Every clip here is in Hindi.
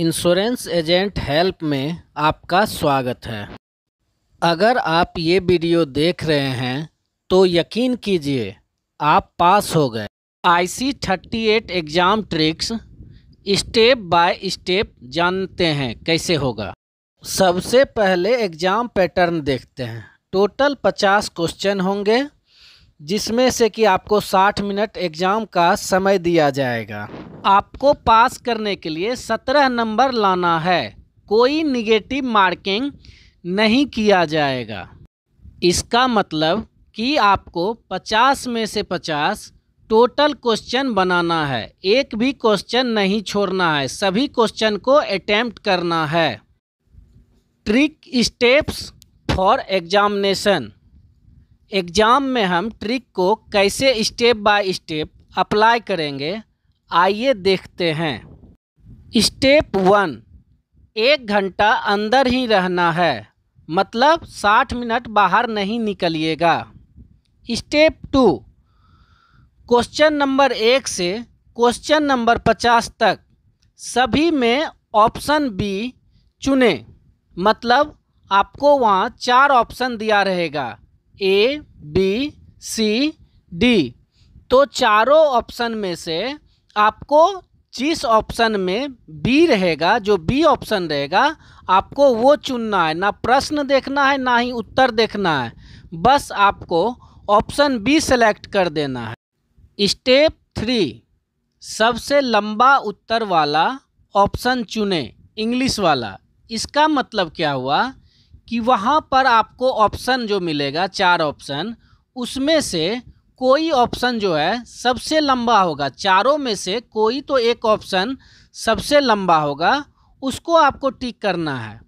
इंश्योरेंस एजेंट हेल्प में आपका स्वागत है अगर आप ये वीडियो देख रहे हैं तो यकीन कीजिए आप पास हो गए I C thirty eight exam tricks step by step जानते हैं कैसे होगा सबसे पहले एग्ज़ाम पैटर्न देखते हैं टोटल पचास क्वेश्चन होंगे जिसमें से कि आपको 60 मिनट एग्ज़ाम का समय दिया जाएगा आपको पास करने के लिए 17 नंबर लाना है कोई निगेटिव मार्किंग नहीं किया जाएगा इसका मतलब कि आपको 50 में से 50 टोटल क्वेश्चन बनाना है एक भी क्वेश्चन नहीं छोड़ना है सभी क्वेश्चन को अटैम्प्ट करना है trick steps for examination exam में हम ट्रिक को कैसे स्टेप बाय स्टेप अप्लाई करेंगे आइए देखते हैं स्टेप वन एक घंटा अंदर ही रहना है मतलब साठ मिनट बाहर नहीं निकलिएगा स्टेप टू क्वेश्चन नंबर एक से क्वेश्चन नंबर पचास तक सभी में ऑप्शन बी चुने मतलब आपको वहाँ चार ऑप्शन दिया रहेगा ए बी सी डी तो चारों ऑप्शन में से आपको जिस ऑप्शन में बी रहेगा जो बी ऑप्शन रहेगा आपको वो चुनना है ना प्रश्न देखना है ना ही उत्तर देखना है बस आपको ऑप्शन बी सेलेक्ट कर देना है स्टेप थ्री सबसे लंबा उत्तर वाला ऑप्शन चुने इंग्लिश वाला इसका मतलब क्या हुआ कि वहाँ पर आपको ऑप्शन जो मिलेगा चार ऑप्शन उसमें से कोई ऑप्शन जो है सबसे लंबा होगा चारों में से कोई तो एक ऑप्शन सबसे लंबा होगा उसको आपको टिक करना है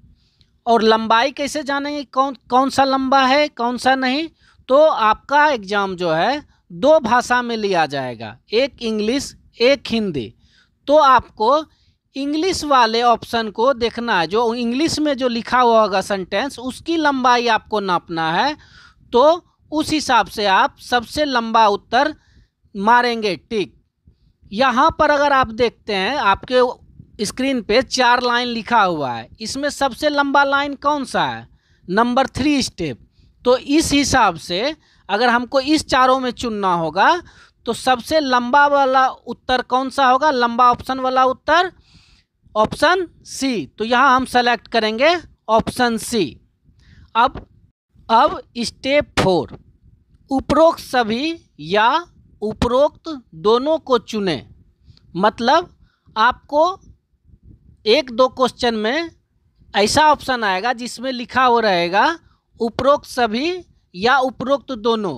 और लंबाई कैसे जानेंगे कौन कौन सा लंबा है कौन सा नहीं तो आपका एग्ज़ाम जो है दो भाषा में लिया जाएगा एक इंग्लिश एक हिंदी तो आपको इंग्लिश वाले ऑप्शन को देखना है जो इंग्लिश में जो लिखा हुआ होगा सेंटेंस उसकी लंबाई आपको नापना है तो उस हिसाब से आप सबसे लंबा उत्तर मारेंगे टिक यहाँ पर अगर आप देखते हैं आपके स्क्रीन पे चार लाइन लिखा हुआ है इसमें सबसे लंबा लाइन कौन सा है नंबर थ्री स्टेप तो इस हिसाब से अगर हमको इस चारों में चुनना होगा तो सबसे लंबा वाला उत्तर कौन सा होगा लंबा ऑप्शन वाला उत्तर ऑप्शन सी तो यहाँ हम सेलेक्ट करेंगे ऑप्शन सी अब अब स्टेप फोर उपरोक्त सभी या उपरोक्त दोनों को चुने मतलब आपको एक दो क्वेश्चन में ऐसा ऑप्शन आएगा जिसमें लिखा हो रहेगा उपरोक्त सभी या उपरोक्त दोनों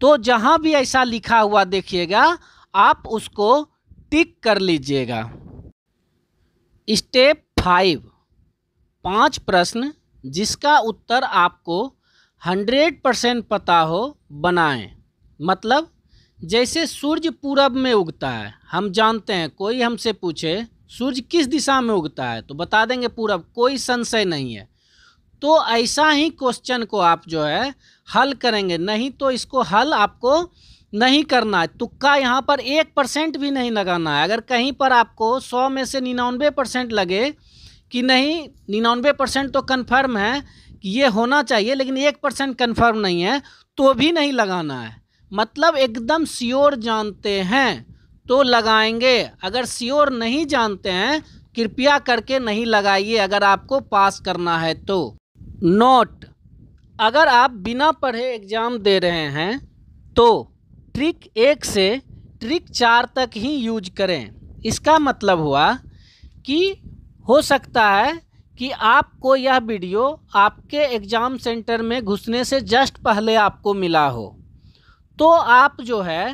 तो जहाँ भी ऐसा लिखा हुआ देखिएगा आप उसको टिक कर लीजिएगा स्टेप फाइव पाँच प्रश्न जिसका उत्तर आपको हंड्रेड परसेंट पता हो बनाएं मतलब जैसे सूर्य पूरब में उगता है हम जानते हैं कोई हमसे पूछे सूर्य किस दिशा में उगता है तो बता देंगे पूरब कोई संशय नहीं है तो ऐसा ही क्वेश्चन को आप जो है हल करेंगे नहीं तो इसको हल आपको नहीं करना है तुक्का यहाँ पर एक परसेंट भी नहीं लगाना है अगर कहीं पर आपको सौ में से निन्यानवे परसेंट लगे कि नहीं निन्यानवे परसेंट तो कन्फर्म है कि ये होना चाहिए लेकिन एक परसेंट कन्फर्म नहीं है तो भी नहीं लगाना है मतलब एकदम श्योर जानते हैं तो लगाएंगे अगर श्योर नहीं जानते हैं कृपया करके नहीं लगाइए अगर आपको पास करना है तो नोट अगर आप बिना पढ़े एग्ज़ाम दे रहे हैं तो ट्रिक एक से ट्रिक चार तक ही यूज करें इसका मतलब हुआ कि हो सकता है कि आपको यह वीडियो आपके एग्ज़ाम सेंटर में घुसने से जस्ट पहले आपको मिला हो तो आप जो है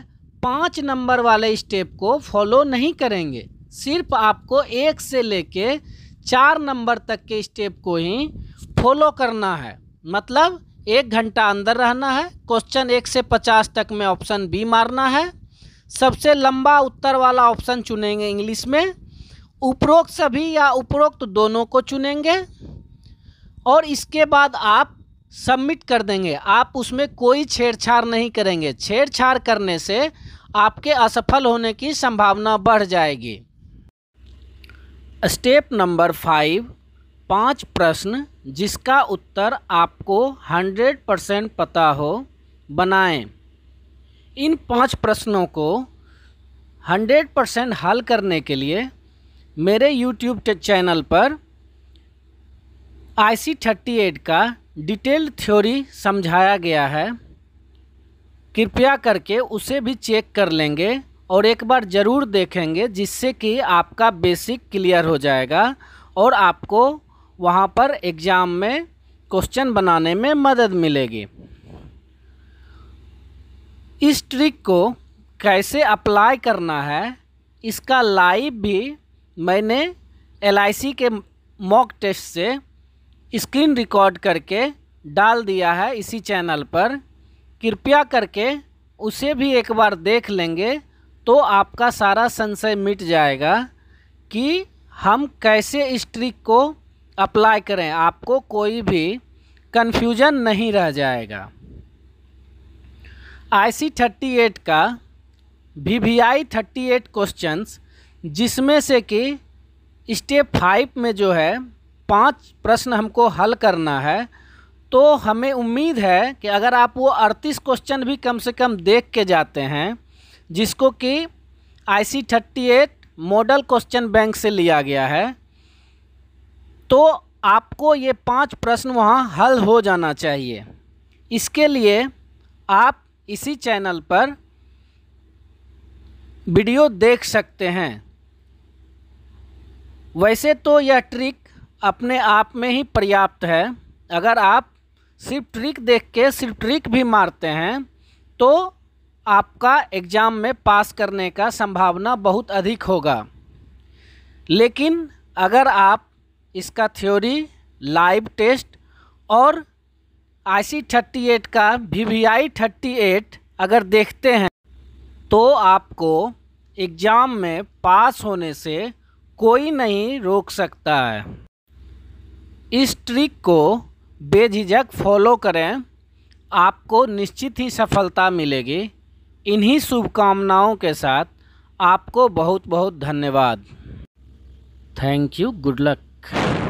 पाँच नंबर वाले स्टेप को फॉलो नहीं करेंगे सिर्फ आपको एक से लेके चार नंबर तक के स्टेप को ही फॉलो करना है मतलब एक घंटा अंदर रहना है क्वेश्चन एक से पचास तक में ऑप्शन बी मारना है सबसे लंबा उत्तर वाला ऑप्शन चुनेंगे इंग्लिश में उपरोक्त सभी या उपरोक्त तो दोनों को चुनेंगे और इसके बाद आप सबमिट कर देंगे आप उसमें कोई छेड़छाड़ नहीं करेंगे छेड़छाड़ करने से आपके असफल होने की संभावना बढ़ जाएगी स्टेप नंबर फाइव पांच प्रश्न जिसका उत्तर आपको 100 परसेंट पता हो बनाएं इन पांच प्रश्नों को 100 परसेंट हल करने के लिए मेरे यूट्यूब चैनल पर आई सी थर्टी एट का डिटेल्ड थ्योरी समझाया गया है कृपया करके उसे भी चेक कर लेंगे और एक बार ज़रूर देखेंगे जिससे कि आपका बेसिक क्लियर हो जाएगा और आपको वहाँ पर एग्ज़ाम में क्वेश्चन बनाने में मदद मिलेगी इस ट्रिक को कैसे अप्लाई करना है इसका लाइव भी मैंने एल के मॉक टेस्ट से स्क्रीन रिकॉर्ड करके डाल दिया है इसी चैनल पर कृपया करके उसे भी एक बार देख लेंगे तो आपका सारा संशय मिट जाएगा कि हम कैसे इस ट्रिक को अप्लाई करें आपको कोई भी कन्फ्यूजन नहीं रह जाएगा आई सी थर्टी एट का V V I thirty eight question जिसमें से कि स्टेप फाइव में जो है पांच प्रश्न हमको हल करना है तो हमें उम्मीद है कि अगर आप वो अड़तीस क्वेश्चन भी कम से कम देख के जाते हैं जिसको कि I C thirty eight model question bank से लिया गया है तो आपको ये पांच प्रश्न वहाँ हल हो जाना चाहिए इसके लिए आप इसी चैनल पर वीडियो देख सकते हैं वैसे तो यह ट्रिक अपने आप में ही पर्याप्त है अगर आप सिर्फ ट्रिक देख के सिर्फ ट्रिक भी मारते हैं तो आपका एग्ज़ाम में पास करने का संभावना बहुत अधिक होगा लेकिन अगर आप इसका थ्योरी लाइव टेस्ट और आई सी थर्टी एट का V V I thirty eight अगर देखते हैं तो आपको एग्ज़ाम में पास होने से कोई नहीं रोक सकता है इस ट्रिक को बेझिझक फॉलो करें आपको निश्चित ही सफलता मिलेगी इन्हीं शुभकामनाओं के साथ आपको बहुत बहुत धन्यवाद thank you good luck work.